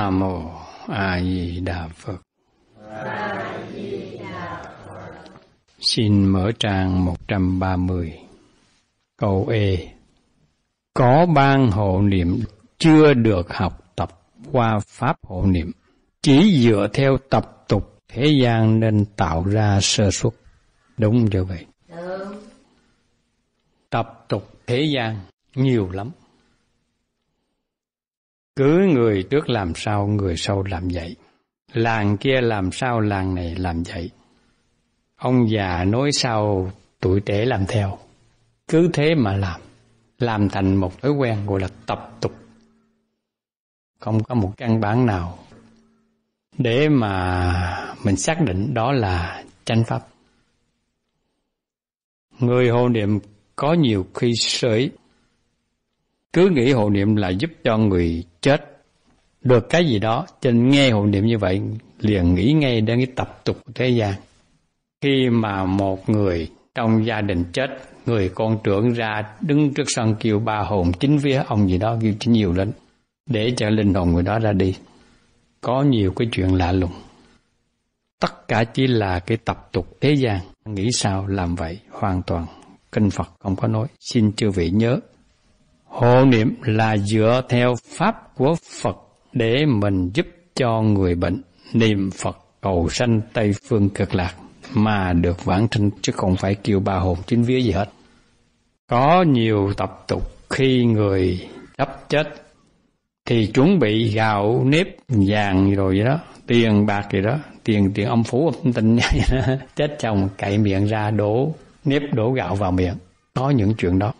Nam mô A Di Đà Phật. Xin mở trang 130. Câu E. Có ban hộ niệm chưa được học tập qua pháp hộ niệm, chỉ dựa theo tập tục thế gian nên tạo ra sơ xuất Đúng như vậy. Tập tục thế gian nhiều lắm cứ người trước làm sao người sau làm vậy làng kia làm sao làng này làm vậy ông già nói sao tuổi trẻ làm theo cứ thế mà làm làm thành một thói quen gọi là tập tục không có một căn bản nào để mà mình xác định đó là chánh pháp người hộ niệm có nhiều khi sợi cứ nghĩ hộ niệm là giúp cho người chết được cái gì đó cho nên nghe hồn niệm như vậy liền nghĩ ngay đến cái tập tục thế gian khi mà một người trong gia đình chết người con trưởng ra đứng trước sân kêu ba hồn chính vía ông gì đó kêu chính nhiều lên để cho linh hồn người đó ra đi có nhiều cái chuyện lạ lùng tất cả chỉ là cái tập tục thế gian nghĩ sao làm vậy hoàn toàn kinh phật không có nói xin chư vị nhớ hộ niệm là dựa theo pháp của phật để mình giúp cho người bệnh niệm phật cầu sanh tây phương cực lạc mà được vãng sinh chứ không phải kêu ba hồn chính vía gì hết có nhiều tập tục khi người sắp chết thì chuẩn bị gạo nếp vàng rồi vậy đó tiền bạc gì đó tiền tiền ông phú ông tinh chết chồng cậy miệng ra đổ nếp đổ gạo vào miệng có những chuyện đó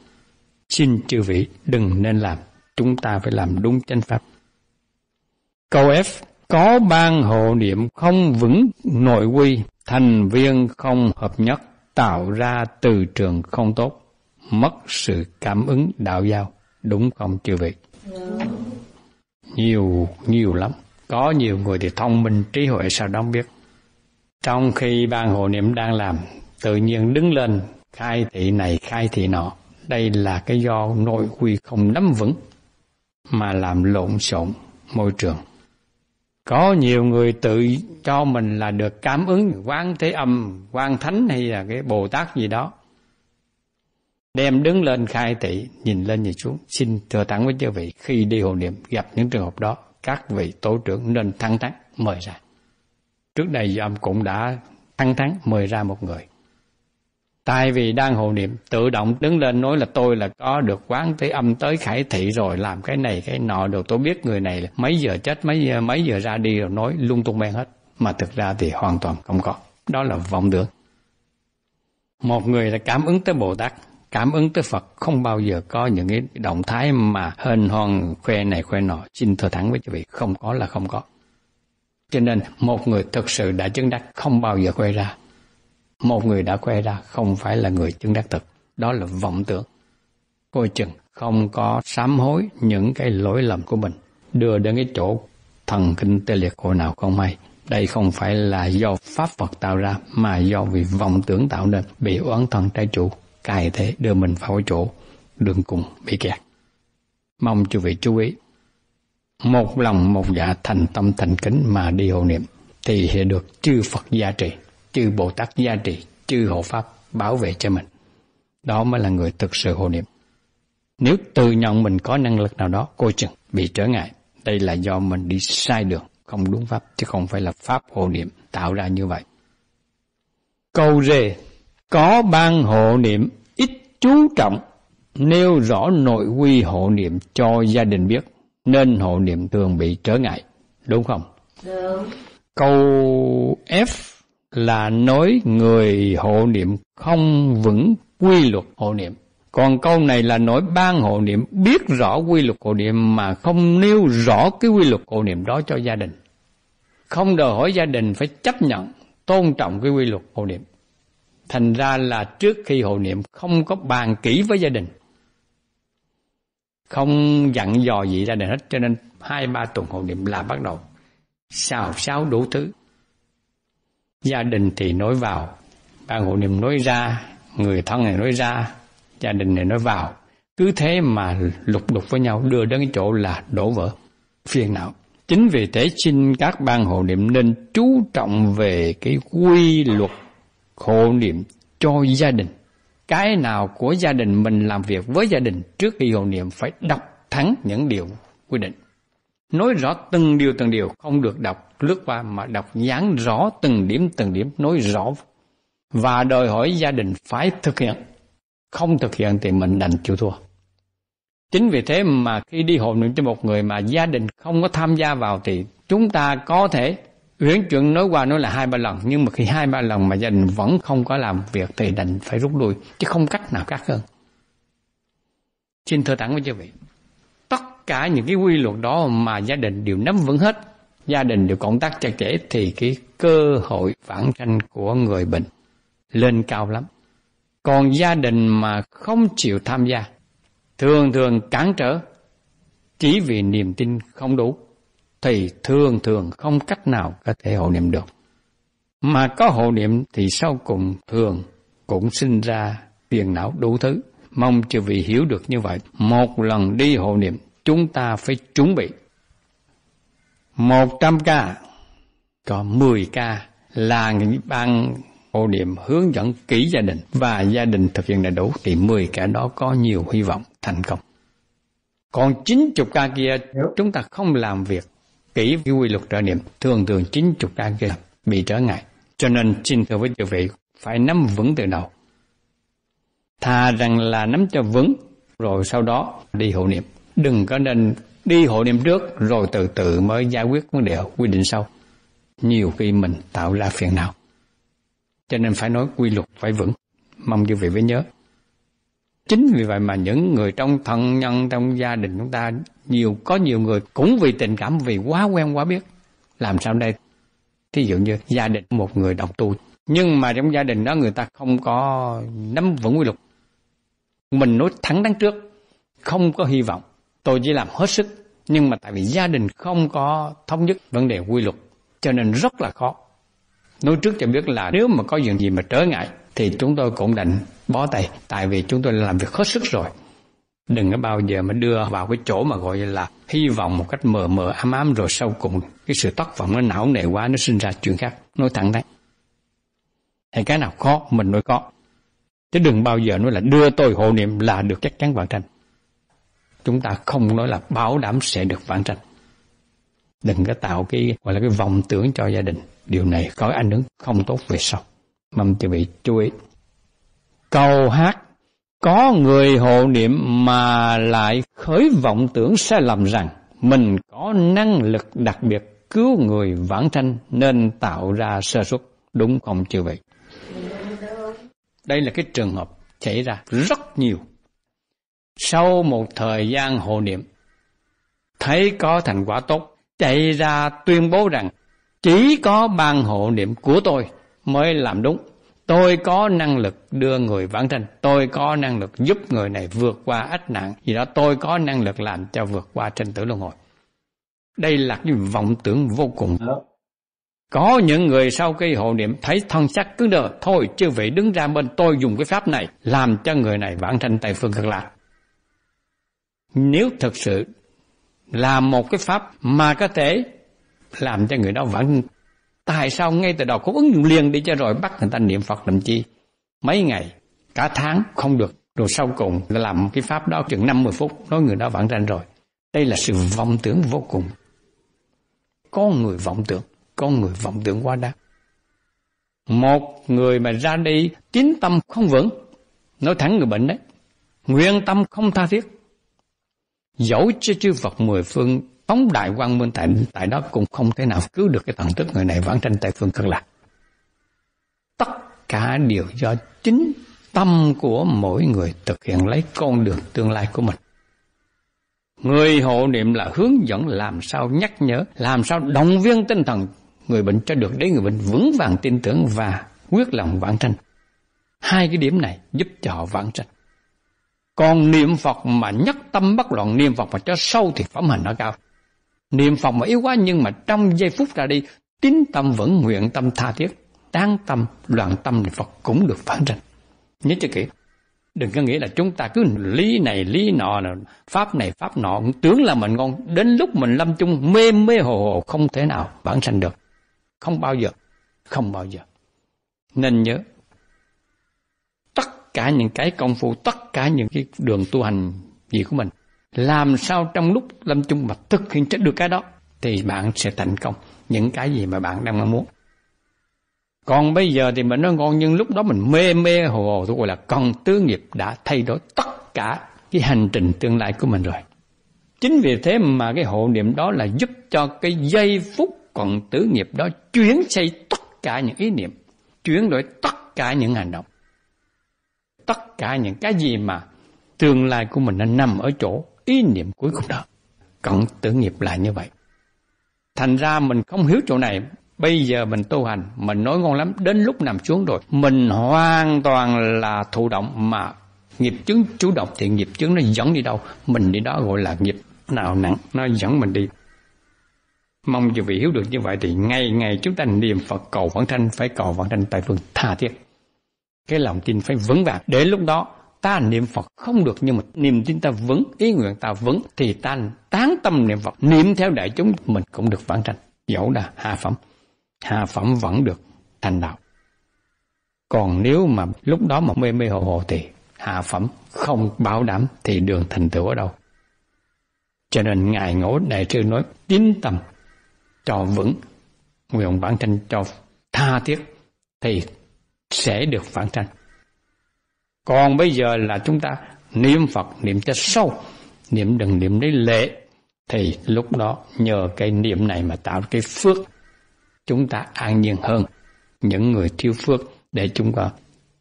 Xin chư vị đừng nên làm, chúng ta phải làm đúng chánh pháp. Câu F có ban hộ niệm không vững nội quy, thành viên không hợp nhất, tạo ra từ trường không tốt, mất sự cảm ứng đạo giao, đúng không chư vị? Nhiều, nhiều lắm. Có nhiều người thì thông minh, trí huệ sao đó biết. Trong khi ban hộ niệm đang làm, tự nhiên đứng lên, khai thị này, khai thị nọ. Đây là cái do nội quy không nắm vững mà làm lộn xộn môi trường. Có nhiều người tự cho mình là được cảm ứng quan thế âm, quan thánh hay là cái Bồ Tát gì đó. Đem đứng lên khai thị, nhìn lên nhìn xuống. Xin thừa thẳng với chư vị, khi đi hồ niệm gặp những trường hợp đó, các vị tổ trưởng nên thăng thắn mời ra. Trước đây Dâm cũng đã thăng thắn mời ra một người. Tại vì đang hồ niệm tự động đứng lên nói là tôi là có được quán tới âm tới khải thị rồi làm cái này cái nọ được tôi biết người này mấy giờ chết mấy giờ, mấy giờ ra đi rồi nói lung tung men hết. Mà thực ra thì hoàn toàn không có. Đó là vọng tưởng. Một người là cảm ứng tới Bồ Tát, cảm ứng tới Phật không bao giờ có những cái động thái mà hên hoan khoe này khoe nọ. Xin thưa thẳng với quý vị, không có là không có. Cho nên một người thực sự đã chứng đắc không bao giờ khoe ra một người đã khoe ra không phải là người chứng đắc thực đó là vọng tưởng coi chừng không có sám hối những cái lỗi lầm của mình đưa đến cái chỗ thần kinh tê liệt hồi nào không may đây không phải là do pháp Phật tạo ra mà do vì vọng tưởng tạo nên bị oán thần trái chủ cài thế đưa mình vào chỗ đường cùng bị kẹt mong chú vị chú ý một lòng một dạ thành tâm thành kính mà đi hộ niệm thì sẽ được chư Phật gia trì chư Bồ Tát gia trì, chư hộ pháp bảo vệ cho mình. Đó mới là người thực sự hộ niệm. Nếu tự nhận mình có năng lực nào đó, cô chừng bị trở ngại. Đây là do mình đi sai đường, không đúng pháp, chứ không phải là pháp hộ niệm tạo ra như vậy. Câu rề, có ban hộ niệm ít chú trọng, nêu rõ nội quy hộ niệm cho gia đình biết, nên hộ niệm thường bị trở ngại. Đúng không? Đúng. Câu F là nói người hộ niệm không vững quy luật hộ niệm. Còn câu này là nói ban hộ niệm biết rõ quy luật hộ niệm mà không nêu rõ cái quy luật hộ niệm đó cho gia đình. Không đòi hỏi gia đình phải chấp nhận, tôn trọng cái quy luật hộ niệm. Thành ra là trước khi hộ niệm không có bàn kỹ với gia đình. Không dặn dò gì gia đình hết cho nên hai ba tuần hộ niệm là bắt đầu xào xáo đủ thứ gia đình thì nói vào ban hộ niệm nói ra người thân này nói ra gia đình này nói vào cứ thế mà lục đục với nhau đưa đến cái chỗ là đổ vỡ phiền não chính vì thế xin các ban hộ niệm nên chú trọng về cái quy luật hộ niệm cho gia đình cái nào của gia đình mình làm việc với gia đình trước khi hộ niệm phải đọc thắng những điều quy định nói rõ từng điều từng điều không được đọc lướt qua mà đọc dán rõ từng điểm từng điểm nói rõ và đòi hỏi gia đình phải thực hiện không thực hiện thì mình đành chịu thua chính vì thế mà khi đi hộ niệm cho một người mà gia đình không có tham gia vào thì chúng ta có thể uyển chuyển nói qua nói là hai ba lần nhưng mà khi hai ba lần mà gia đình vẫn không có làm việc thì đành phải rút lui chứ không cách nào khác hơn xin thưa thẳng với chư vị tất cả những cái quy luật đó mà gia đình đều nắm vững hết gia đình được cộng tác chặt chẽ thì cái cơ hội phản tranh của người bệnh lên cao lắm. Còn gia đình mà không chịu tham gia, thường thường cản trở chỉ vì niềm tin không đủ thì thường thường không cách nào có thể hộ niệm được. Mà có hộ niệm thì sau cùng thường cũng sinh ra phiền não đủ thứ. Mong chư vị hiểu được như vậy. Một lần đi hộ niệm, chúng ta phải chuẩn bị 100 ca có 10 ca là ban ô niệm hướng dẫn kỹ gia đình và gia đình thực hiện đầy đủ thì 10 ca đó có nhiều hy vọng thành công. Còn 90 ca kia chúng ta không làm việc kỹ cái quy luật trợ niệm thường thường 90 ca kia bị trở ngại. Cho nên xin thưa với chư vị phải nắm vững từ đầu. Thà rằng là nắm cho vững rồi sau đó đi hộ niệm. Đừng có nên đi hội niệm trước rồi từ từ mới giải quyết vấn đề quy định sau nhiều khi mình tạo ra phiền não cho nên phải nói quy luật phải vững mong quý vị phải nhớ chính vì vậy mà những người trong thân nhân trong gia đình chúng ta nhiều có nhiều người cũng vì tình cảm vì quá quen quá biết làm sao đây thí dụ như gia đình một người đồng tu nhưng mà trong gia đình đó người ta không có nắm vững quy luật mình nói thẳng đắn trước không có hy vọng tôi chỉ làm hết sức nhưng mà tại vì gia đình không có thống nhất vấn đề quy luật cho nên rất là khó nói trước cho biết là nếu mà có chuyện gì mà trở ngại thì chúng tôi cũng định bó tay tại vì chúng tôi làm việc hết sức rồi đừng có bao giờ mà đưa vào cái chỗ mà gọi là hy vọng một cách mờ mờ ám ám rồi sau cùng cái sự thất vọng nó não nề quá nó sinh ra chuyện khác nói thẳng đấy hay cái nào khó mình nói có chứ đừng bao giờ nói là đưa tôi hộ niệm là được chắc chắn hoàn thành chúng ta không nói là bảo đảm sẽ được vãng sanh, đừng có tạo cái gọi là cái vòng tưởng cho gia đình điều này có ảnh hưởng không tốt về sau Mâm quý vị chú ý câu hát có người hộ niệm mà lại khởi vọng tưởng sẽ làm rằng mình có năng lực đặc biệt cứu người vãng sanh nên tạo ra sơ xuất đúng không chưa vậy đây là cái trường hợp xảy ra rất nhiều sau một thời gian hộ niệm thấy có thành quả tốt chạy ra tuyên bố rằng chỉ có ban hộ niệm của tôi mới làm đúng tôi có năng lực đưa người vãng sanh tôi có năng lực giúp người này vượt qua ách nạn vì đó tôi có năng lực làm cho vượt qua trình tử luân hồi đây là cái vọng tưởng vô cùng có những người sau khi hộ niệm thấy thân sắc cứ đờ thôi chưa vị đứng ra bên tôi dùng cái pháp này làm cho người này vãng sanh tại phương cực lạc nếu thực sự là một cái pháp mà có thể làm cho người đó vẫn tại sao ngay từ đầu cũng ứng dụng liền đi cho rồi bắt người ta niệm phật làm chi mấy ngày cả tháng không được rồi sau cùng làm cái pháp đó chừng năm mười phút nói người đó vẫn ranh rồi đây là sự vọng tưởng vô cùng con người vọng tưởng con người vọng tưởng quá đáng một người mà ra đi chính tâm không vững nói thẳng người bệnh đấy nguyện tâm không tha thiết dẫu cho chư Phật mười phương phóng đại quang minh tại tại đó cũng không thể nào cứu được cái thần thức người này vãng tranh tại phương cực lạc tất cả đều do chính tâm của mỗi người thực hiện lấy con đường tương lai của mình người hộ niệm là hướng dẫn làm sao nhắc nhở làm sao động viên tinh thần người bệnh cho được đấy người bệnh vững vàng tin tưởng và quyết lòng vãng tranh hai cái điểm này giúp cho họ vãng tranh còn niệm phật mà nhất tâm bất loạn niệm phật mà cho sâu thì phẩm hành nó cao niệm phật mà yếu quá nhưng mà trong giây phút ra đi tín tâm vẫn nguyện tâm tha thiết tán tâm loạn tâm niệm phật cũng được phản tranh nhớ cho kỹ đừng có nghĩ là chúng ta cứ lý này lý nọ pháp này pháp nọ tưởng là mình ngon đến lúc mình lâm chung mê mê hồ hồ không thể nào bản sanh được không bao giờ không bao giờ nên nhớ cả những cái công phu, tất cả những cái đường tu hành gì của mình. Làm sao trong lúc lâm chung mà thực hiện được cái đó thì bạn sẽ thành công những cái gì mà bạn đang mong muốn. Còn bây giờ thì mình nói ngon nhưng lúc đó mình mê mê hồ hồ tôi gọi là con tứ nghiệp đã thay đổi tất cả cái hành trình tương lai của mình rồi. Chính vì thế mà cái hộ niệm đó là giúp cho cái giây phút còn tứ nghiệp đó chuyển xây tất cả những ý niệm, chuyển đổi tất cả những hành động tất cả những cái gì mà tương lai của mình nó nằm ở chỗ ý niệm cuối cùng đó. Cộng tử nghiệp là như vậy. Thành ra mình không hiểu chỗ này, bây giờ mình tu hành, mình nói ngon lắm, đến lúc nằm xuống rồi, mình hoàn toàn là thụ động mà nghiệp chứng chủ động thì nghiệp chứng nó dẫn đi đâu, mình đi đó gọi là nghiệp nào nặng, nó dẫn mình đi. Mong quý vị hiểu được như vậy thì ngày ngày chúng ta niệm Phật cầu vãng thanh, phải cầu vãng thanh tại phương tha thiết cái lòng tin phải vững vàng để lúc đó ta niệm phật không được nhưng mà niềm tin ta vững ý nguyện ta vững thì ta tán tâm niệm phật niệm theo đại chúng mình cũng được vãng sanh dẫu là hạ phẩm hạ phẩm vẫn được thành đạo còn nếu mà lúc đó mà mê mê hồ hồ thì hạ phẩm không bảo đảm thì đường thành tựu ở đâu cho nên ngài ngỗ đại sư nói tín tâm cho vững nguyện bản tranh cho tha thiết thì sẽ được phản tranh còn bây giờ là chúng ta niệm phật niệm cho sâu niệm đừng niệm lấy lệ thì lúc đó nhờ cái niệm này mà tạo cái phước chúng ta an nhiên hơn những người thiếu phước để chúng ta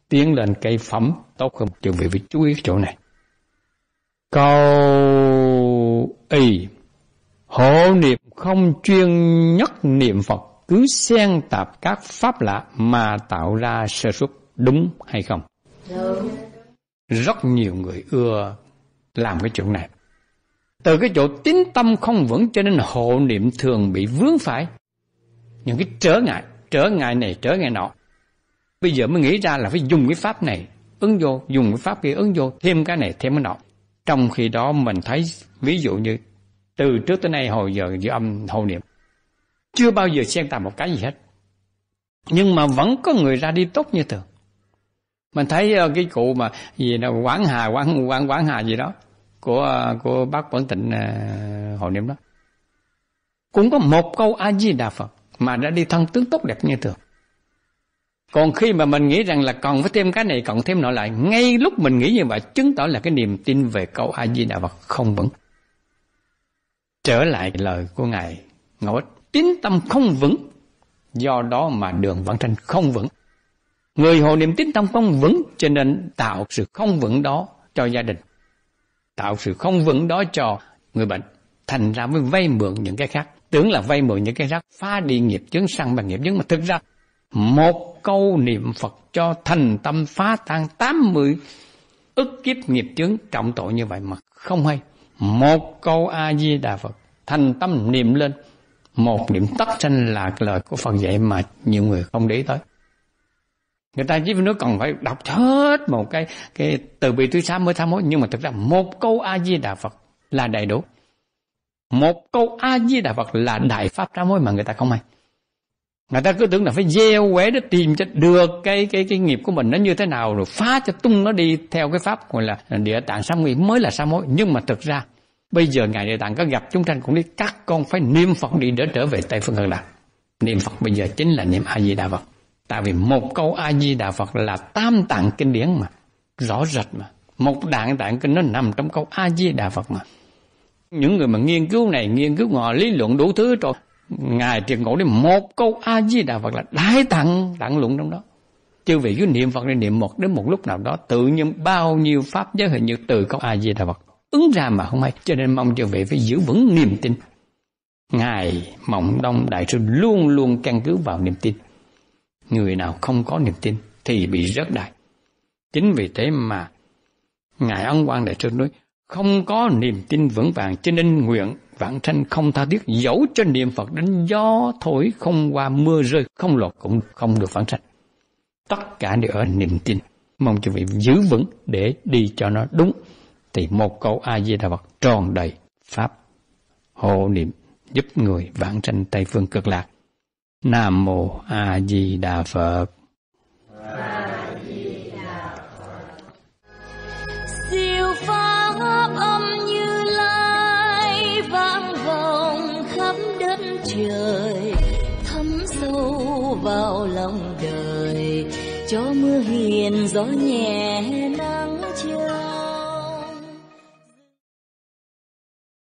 tiến lên cây phẩm tốt hơn chư vị phải chú ý chỗ này câu y hộ niệm không chuyên nhất niệm phật cứ xen tạp các pháp lạ mà tạo ra sơ xuất đúng hay không đúng. rất nhiều người ưa làm cái chuyện này từ cái chỗ tín tâm không vững cho nên hộ niệm thường bị vướng phải những cái trở ngại trở ngại này trở ngại nọ bây giờ mới nghĩ ra là phải dùng cái pháp này ứng vô dùng cái pháp kia ứng vô thêm cái này thêm cái nọ trong khi đó mình thấy ví dụ như từ trước tới nay hồi giờ giữ âm hộ niệm chưa bao giờ xen tạp một cái gì hết nhưng mà vẫn có người ra đi tốt như thường mình thấy ờ, cái cụ mà gì nào quán hà quán quán quán hà gì đó của ờ, của bác quảng tịnh ờ, hội niệm đó cũng có một câu a di đà phật mà đã đi thân tướng tốt đẹp như thường còn khi mà mình nghĩ rằng là còn phải thêm cái này cộng thêm nọ lại ngay lúc mình nghĩ như vậy chứng tỏ là cái niềm tin về câu a di đà phật không vững trở lại lời của ngài ngẫu ích tín tâm không vững do đó mà đường vạn tranh không vững người hồ niệm tín tâm không vững cho nên tạo sự không vững đó cho gia đình tạo sự không vững đó cho người bệnh thành ra mới vay mượn những cái khác tưởng là vay mượn những cái khác phá đi nghiệp chứng sang bằng nghiệp chứng, mà thực ra một câu niệm phật cho thành tâm phá tan tám mươi ức kiếp nghiệp chướng trọng tội như vậy mà không hay một câu a di đà phật thành tâm niệm lên một điểm tất sanh là lời của Phật dạy mà nhiều người không để ý tới người ta chỉ nói cần phải đọc hết một cái cái từ bi túi sám mới tham hối nhưng mà thực ra một câu a di đà phật là đầy đủ một câu a di đà phật là đại pháp tham hối mà người ta không hay người ta cứ tưởng là phải gieo quế để tìm cho được cái cái cái nghiệp của mình nó như thế nào rồi phá cho tung nó đi theo cái pháp gọi là địa tạng sám hối mới là sám hối nhưng mà thực ra Bây giờ Ngài Địa Tạng có gặp chúng sanh cũng đi Các con phải niệm Phật đi để trở về Tây Phương Cực Lạc Niệm Phật bây giờ chính là niệm A-di-đà Phật Tại vì một câu A-di-đà Phật là tam tạng kinh điển mà Rõ rệt mà Một đạn tạng kinh nó nằm trong câu A-di-đà Phật mà Những người mà nghiên cứu này nghiên cứu ngọ lý luận đủ thứ rồi Ngài triệt ngộ đến một câu A-di-đà Phật là đại tạng tạng luận trong đó Chư vị cứ niệm Phật đi niệm một đến một lúc nào đó Tự nhiên bao nhiêu pháp giới hình như từ câu A-di-đà Phật ứng ra mà không hay. Cho nên mong cho vị phải giữ vững niềm tin. Ngài Mộng Đông Đại Sư luôn luôn căn cứ vào niềm tin. Người nào không có niềm tin thì bị rớt đại. Chính vì thế mà Ngài Ân Quan Đại Sư nói không có niềm tin vững vàng cho nên nguyện vãng sanh không tha thiết dẫu cho niệm Phật đến gió thổi không qua mưa rơi không lọt cũng không được vãng sanh. Tất cả đều ở niềm tin. Mong cho vị giữ vững để đi cho nó đúng thì một câu A Di Đà Phật tròn đầy pháp hộ niệm giúp người vãng sanh Tây phương cực lạc. Nam mô A Di Đà Phật. Siêu pháp âm Như Lai vang vọng khắp đất trời, thấm sâu vào lòng đời, cho mưa hiền gió nhẹ